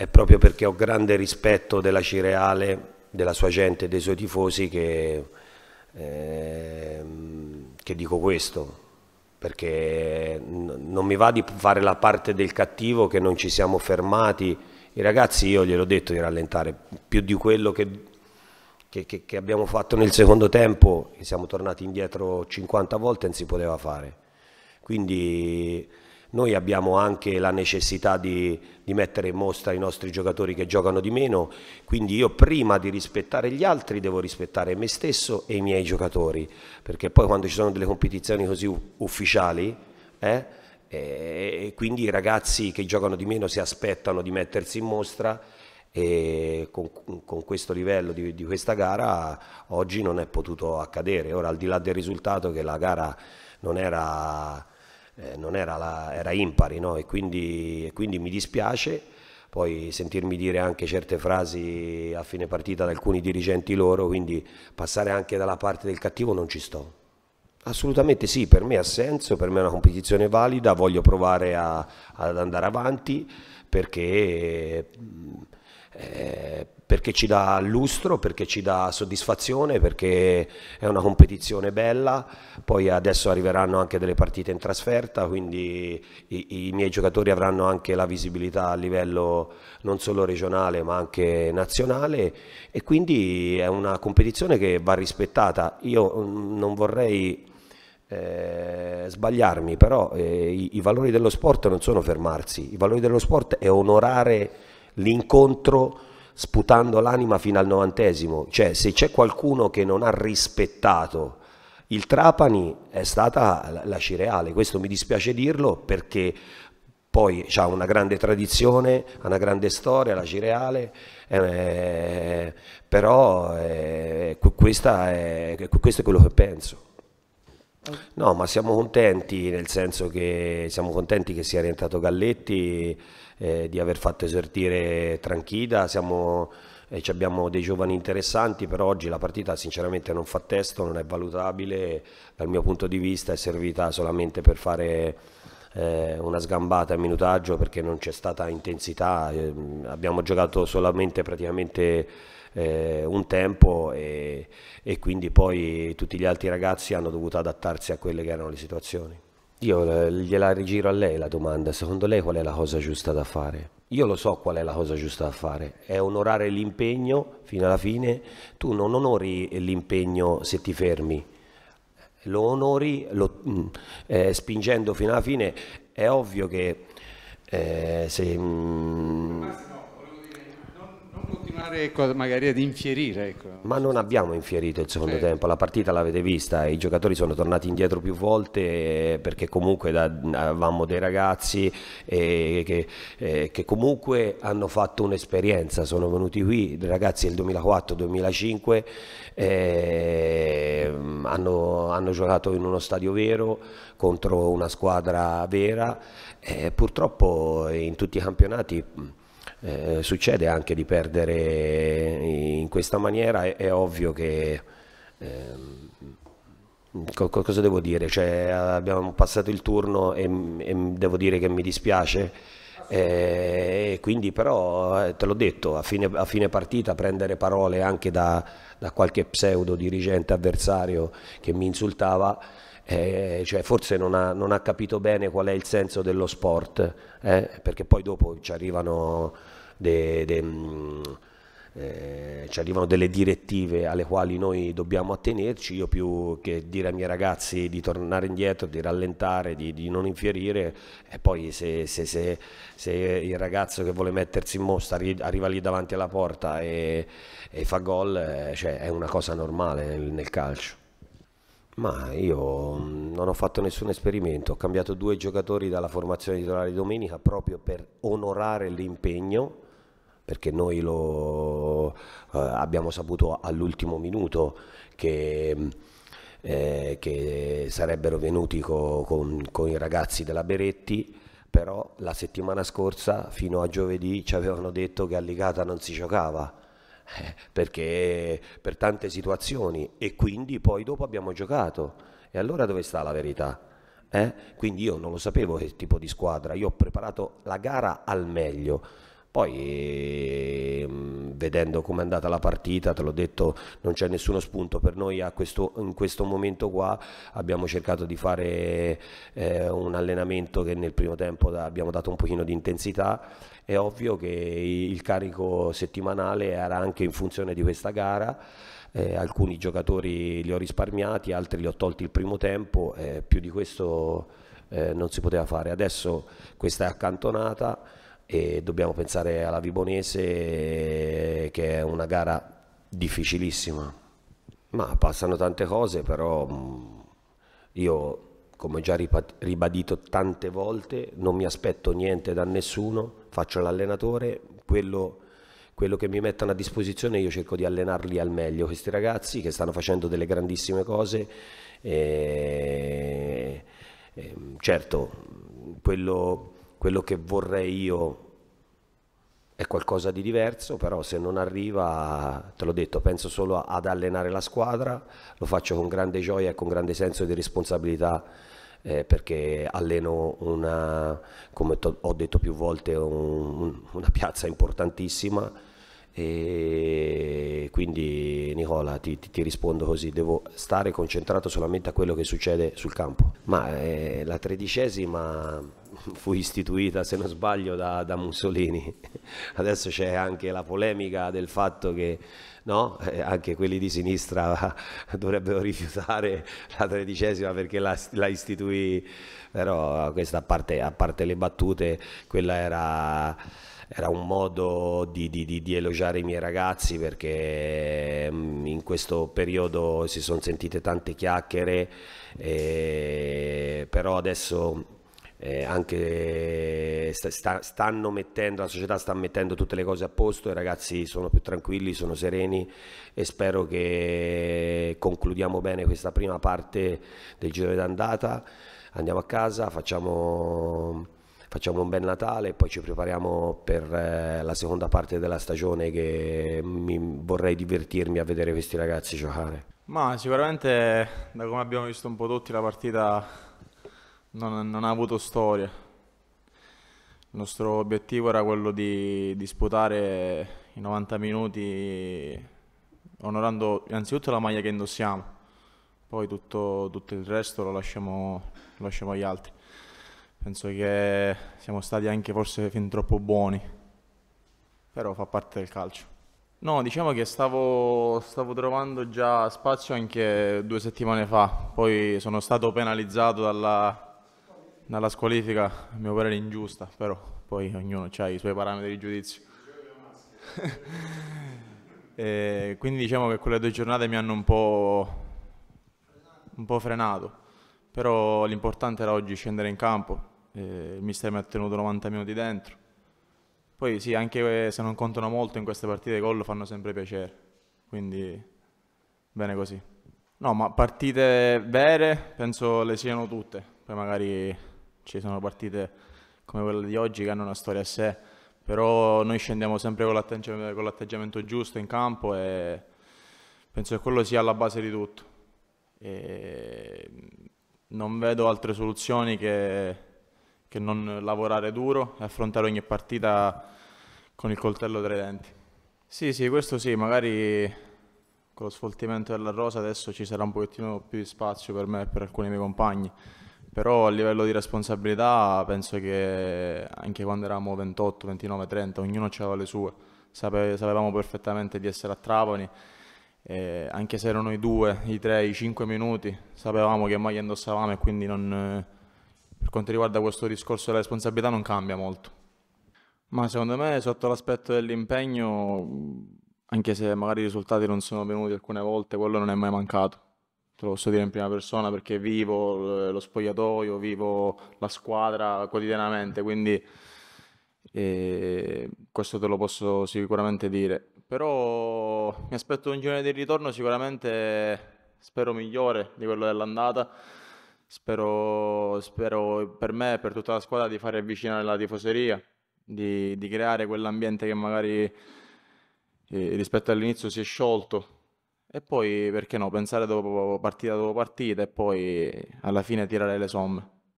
è proprio perché ho grande rispetto della Cireale, della sua gente, dei suoi tifosi che, eh, che dico questo perché non mi va di fare la parte del cattivo che non ci siamo fermati. I ragazzi io gliel'ho detto di rallentare più di quello che, che, che, abbiamo fatto nel secondo tempo, siamo tornati indietro 50 volte e non si poteva fare. Quindi noi abbiamo anche la necessità di, di, mettere in mostra i nostri giocatori che giocano di meno, quindi io prima di rispettare gli altri devo rispettare me stesso e i miei giocatori, perché poi quando ci sono delle competizioni così ufficiali, eh, eh, quindi i ragazzi che giocano di meno si aspettano di mettersi in mostra e con, con, questo livello di, di, questa gara oggi non è potuto accadere. Ora al di là del risultato che la gara non era eh, non era, la, era impari no? e quindi, quindi mi dispiace poi sentirmi dire anche certe frasi a fine partita da alcuni dirigenti loro, quindi passare anche dalla parte del cattivo non ci sto. Assolutamente sì, per me ha senso, per me è una competizione valida, voglio provare a, ad andare avanti perché mm, eh, perché ci dà lustro, perché ci dà soddisfazione, perché è una competizione bella, poi adesso arriveranno anche delle partite in trasferta, quindi i, i miei giocatori avranno anche la visibilità a livello non solo regionale ma anche nazionale e quindi è una competizione che va rispettata. Io mm, non vorrei eh, sbagliarmi, però eh, i, i valori dello sport non sono fermarsi, i valori dello sport è onorare l'incontro sputando l'anima fino al novantesimo, cioè se c'è qualcuno che non ha rispettato il Trapani è stata la Cireale, questo mi dispiace dirlo perché poi ha una grande tradizione, ha una grande storia, la Cireale, eh, però eh, è, questo è quello che penso. No, ma siamo contenti, nel senso che siamo contenti che sia rientrato Galletti, eh, di aver fatto esortire Tranchida, siamo, eh, abbiamo dei giovani interessanti, però oggi la partita sinceramente non fa testo, non è valutabile, dal mio punto di vista è servita solamente per fare eh, una sgambata in minutaggio perché non c'è stata intensità, ehm, abbiamo giocato solamente praticamente eh, un tempo e, e, quindi poi tutti gli altri ragazzi hanno dovuto adattarsi a quelle che erano le situazioni. Io eh, gliela rigiro a lei la domanda, secondo lei qual è la cosa giusta da fare? Io lo so qual è la cosa giusta da fare, è onorare l'impegno fino alla fine, tu non onori l'impegno se ti fermi, lo onori lo, mm, eh, spingendo fino alla fine, è ovvio che eh, se... Mh, mm, provare ecco, magari ad infierire. Ecco. Ma non abbiamo infierito il secondo certo. tempo, la partita l'avete vista, i giocatori sono tornati indietro più volte eh, perché comunque da, avevamo dei ragazzi eh, che, eh, che, comunque hanno fatto un'esperienza, sono venuti qui, ragazzi del 2004-2005 ehm, hanno, hanno, giocato in uno stadio vero contro una squadra vera, eh, purtroppo in tutti i campionati eh, succede anche di perdere in questa maniera, è, è ovvio che... Eh, cosa devo dire? Cioè, abbiamo passato il turno e, e, devo dire che mi dispiace. Eh, quindi però eh, te l'ho detto a fine, a fine, partita prendere parole anche da, da qualche pseudo dirigente avversario che mi insultava eh, cioè forse non ha, non ha, capito bene qual è il senso dello sport, eh, perché poi dopo ci arrivano, de, de, mh, mm, eh, ci arrivano delle direttive alle quali noi dobbiamo attenerci, io più che dire ai miei ragazzi di tornare indietro, di rallentare, di, di non infierire, e poi se, se, se, se, il ragazzo che vuole mettersi in mostra arriva lì davanti alla porta e, e fa gol, eh, cioè è una cosa normale nel, nel calcio. Ma io mm, non ho fatto nessun esperimento, ho cambiato due giocatori dalla formazione titolare di domenica proprio per onorare l'impegno, perché noi lo eh, abbiamo saputo all'ultimo minuto che, mm, eh, che sarebbero venuti co, con, con, i ragazzi della Beretti, però la settimana scorsa fino a giovedì ci avevano detto che a Ligata non si giocava eh, perché per tante situazioni e quindi poi dopo abbiamo giocato. E allora dove sta la verità? Eh? Quindi io non lo sapevo che tipo di squadra, io ho preparato la gara al meglio. Poi mm, vedendo com'è andata la partita, te l'ho detto, non c'è nessuno spunto per noi questo, in questo momento qua. Abbiamo cercato di fare eh, un allenamento che nel primo tempo abbiamo dato un pochino di intensità. È ovvio che il carico settimanale era anche in funzione di questa gara. Eh, alcuni giocatori li ho risparmiati, altri li ho tolti il primo tempo, eh, più di questo eh, non si poteva fare. Adesso questa è accantonata e dobbiamo pensare alla Vibonese che è una gara difficilissima, ma passano tante cose, però mm, io come già ribadito tante volte, non mi aspetto niente da nessuno, faccio l'allenatore, quello, quello, che mi mettono a disposizione io cerco di allenarli al meglio, questi ragazzi che stanno facendo delle grandissime cose, e, e, ehm, certo quello quello che vorrei io è qualcosa di diverso, però se non arriva, te l'ho detto, penso solo ad allenare la squadra, lo faccio con grande gioia e con grande senso di responsabilità eh, perché alleno una, come ho detto più volte, un, una piazza importantissima e quindi Nicola ti, ti, ti, rispondo così, devo stare concentrato solamente a quello che succede sul campo. Ma eh, la tredicesima fu istituita, se non sbaglio, da, da Mussolini. Adesso c'è anche la polemica del fatto che no? Eh, anche quelli di sinistra dovrebbero rifiutare la tredicesima perché la, la istituì, però questa a parte, a parte le battute, quella era era un modo di, di, di, di, elogiare i miei ragazzi perché mm, in questo periodo si sono sentite tante chiacchiere, eh, però adesso eh, anche sta, stanno mettendo, la società sta mettendo tutte le cose a posto, i ragazzi sono più tranquilli, sono sereni e spero che concludiamo bene questa prima parte del giro d'andata, andiamo a casa, facciamo, facciamo un bel Natale e poi ci prepariamo per eh, la seconda parte della stagione che mi, vorrei divertirmi a vedere questi ragazzi giocare. Ma sicuramente da come abbiamo visto un po' tutti la partita non, non ha avuto storia. Il nostro obiettivo era quello di disputare i 90 minuti onorando innanzitutto la maglia che indossiamo, poi tutto, tutto il resto lo lasciamo, lo lasciamo agli altri. Penso che siamo stati anche forse fin troppo buoni, però fa parte del calcio. No, diciamo che stavo, stavo, trovando già spazio anche due settimane fa, poi sono stato penalizzato dalla, dalla squalifica a mio parere ingiusta, però poi ognuno ha i suoi parametri di giudizio. Eh, quindi diciamo che quelle due giornate mi hanno un po', un po frenato, però l'importante era oggi scendere in campo, il mister mi ha tenuto 90 minuti dentro. Poi sì, anche se non contano molto in queste partite i gol fanno sempre piacere, quindi bene così. No, ma partite vere penso le siano tutte, poi magari ci sono partite come quella di oggi che hanno una storia a sé, però noi scendiamo sempre con l'atteggiamento, con l'atteggiamento giusto in campo e penso che quello sia alla base di tutto. E non vedo altre soluzioni che, che non lavorare duro e affrontare ogni partita con il coltello tra i denti. Sì, sì, questo sì, magari con lo sfoltimento della rosa adesso ci sarà un pochettino più di spazio per me e per alcuni miei compagni. Però a livello di responsabilità penso che anche quando eravamo 28, 29, 30, ognuno aveva le sue. sapevamo perfettamente di essere a Trapani, eh, anche se erano i due, i tre, i cinque minuti, sapevamo che mai indossavamo e quindi non, per quanto riguarda questo discorso della responsabilità non cambia molto. Ma secondo me sotto l'aspetto dell'impegno, anche se magari i risultati non sono venuti alcune volte, quello non è mai mancato te lo posso dire in prima persona perché vivo eh, lo spogliatoio, vivo la squadra quotidianamente, quindi eh, questo te lo posso sicuramente dire. Però mi aspetto un girone di ritorno sicuramente, spero migliore di quello dell'andata. Spero, spero per me e per tutta la squadra di fare avvicinare la tifoseria, di, di creare quell'ambiente che magari eh, rispetto all'inizio si è sciolto, e poi, perché no, pensare dopo partita dopo partita e poi alla fine tirare le somme.